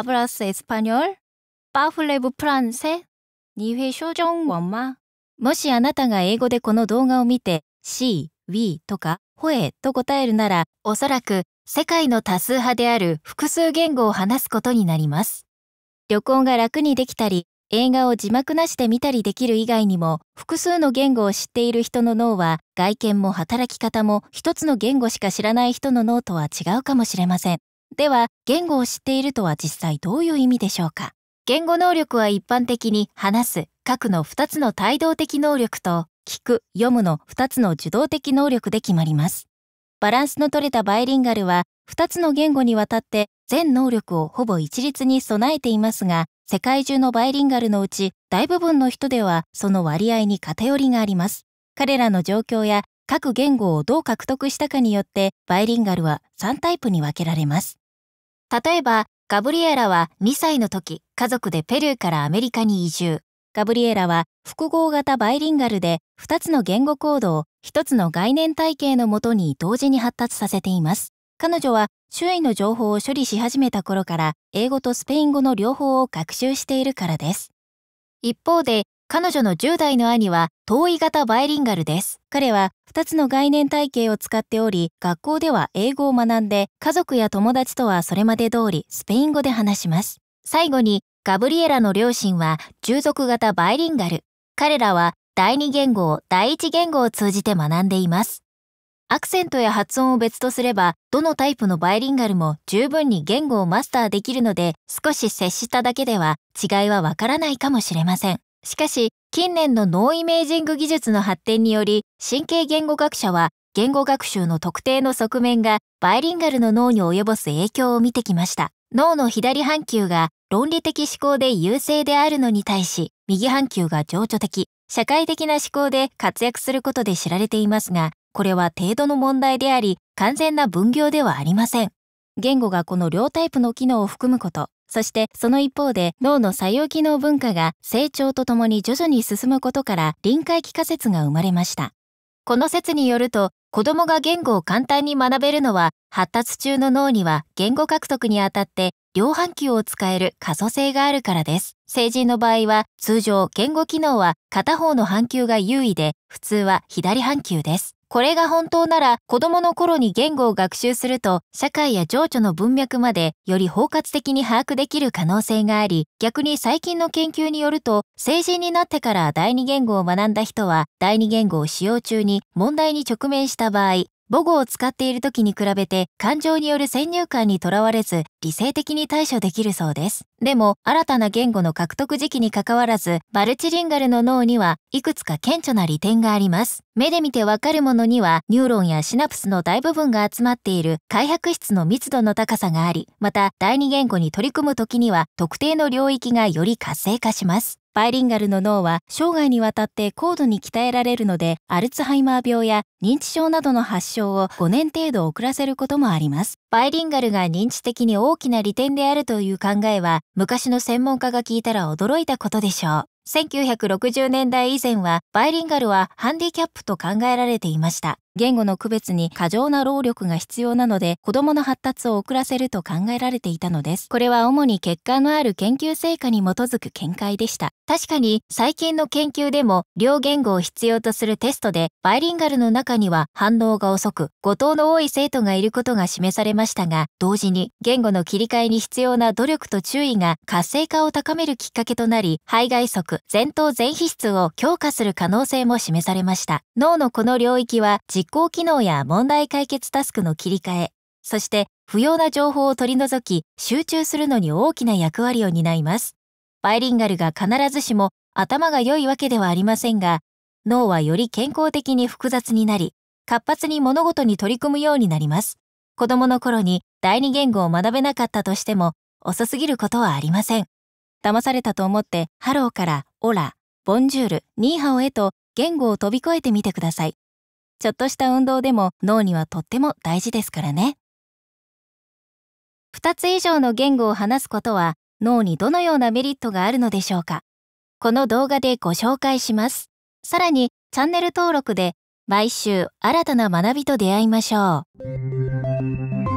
Hablas español? p a r 회쇼정원 마。 もしあなたが英語でこの動画を見て C、We とかほえと答えるなら、おそらく世界の多数派である複数言語を話すことになります。旅行が楽にできたり、映画を字幕なしで見たりできる以外にも、複数の言語を知っている人の脳は、外見も働き方も一つの言語しか知らない人の脳とは違うかもしれません。では、言語を知っているとは実際どういう意味でしょうか言語能力は一般的に話す、書くの2つの帯同的能力と、聞く、読むの2つの受動的能力で決まります。バランスの取れたバイリンガルは、2つの言語にわたって全能力をほぼ一律に備えていますが、世界中のバイリンガルのうち大部分の人ではその割合に偏りがあります。彼らの状況や各言語をどう獲得したかによってバイリンガルは3タイプに分けられます。例えば、ガブリエラは2歳の時、家族でペルーからアメリカに移住。ガブリエラは複合型バイリンガルで2つの言語行動を1つの概念体系のもとに同時に発達させています。彼女は周囲の情報を処理し始めた頃から英語とスペイン語の両方を学習しているからです。一方で彼女の10代の兄は遠い型バイリンガルです。彼は2つの概念体系を使っており、学校では英語を学んで、家族や友達とはそれまで通りスペイン語で話します。最後に、ガブリエラの両親は従属型バイリンガル。彼らは第二言語を第一言語を通じて学んでいます。アクセントや発音を別とすれば、どのタイプのバイリンガルも十分に言語をマスターできるので、少し接しただけでは違いはわからないかもしれません。しかし近年の脳イメージング技術の発展により神経言語学者は言語学習の特定の側面がバイリンガルの脳に及ぼす影響を見てきました脳の左半球が論理的思考で優勢であるのに対し右半球が情緒的社会的な思考で活躍することで知られていますがこれは程度の問題であり完全な分業ではありません言語がこの両タイプの機能を含むことそしてその一方で脳の作用機能文化が成長とともに徐々に進むことから臨界期仮説が生まれました。この説によると子供が言語を簡単に学べるのは発達中の脳には言語獲得にあたって量半球を使える可塑性があるからです。成人の場合は通常言語機能は片方の半球が優位で普通は左半球です。これが本当なら子供の頃に言語を学習すると社会や情緒の文脈までより包括的に把握できる可能性があり逆に最近の研究によると成人になってから第二言語を学んだ人は第二言語を使用中に問題に直面した場合母語を使っている時に比べて感情による先入観にとらわれず理性的に対処できるそうです。でも新たな言語の獲得時期にかかわらずマルチリンガルの脳にはいくつか顕著な利点があります。目で見てわかるものにはニューロンやシナプスの大部分が集まっている開発室の密度の高さがあり、また第二言語に取り組む時には特定の領域がより活性化します。バイリンガルの脳は生涯にわたって高度に鍛えられるので、アルツハイマー病や認知症などの発症を5年程度遅らせることもあります。バイリンガルが認知的に大きな利点であるという考えは、昔の専門家が聞いたら驚いたことでしょう。1960年代以前は、バイリンガルはハンディキャップと考えられていました。言語の区別に過剰な労力が必要なので子供の発達を遅らせると考えられていたのです。これは主に結果のある研究成果に基づく見解でした。確かに最近の研究でも両言語を必要とするテストでバイリンガルの中には反応が遅く誤答の多い生徒がいることが示されましたが同時に言語の切り替えに必要な努力と注意が活性化を高めるきっかけとなり肺外側前頭前皮質を強化する可能性も示されました。脳のこの領域は自実行機能や問題解決タスクの切り替え、そして不要な情報を取り除き集中するのに大きな役割を担います。バイリンガルが必ずしも頭が良いわけではありませんが、脳はより健康的に複雑になり、活発に物事に取り組むようになります。子供の頃に第二言語を学べなかったとしても、遅すぎることはありません。騙されたと思って、ハローから、オラ、ボンジュール、ニーハオへと言語を飛び越えてみてください。ちょっとした運動でも脳にはとっても大事ですからね。2つ以上の言語を話すことは脳にどのようなメリットがあるのでしょうかこの動画でご紹介します。さらにチャンネル登録で毎週新たな学びと出会いましょう。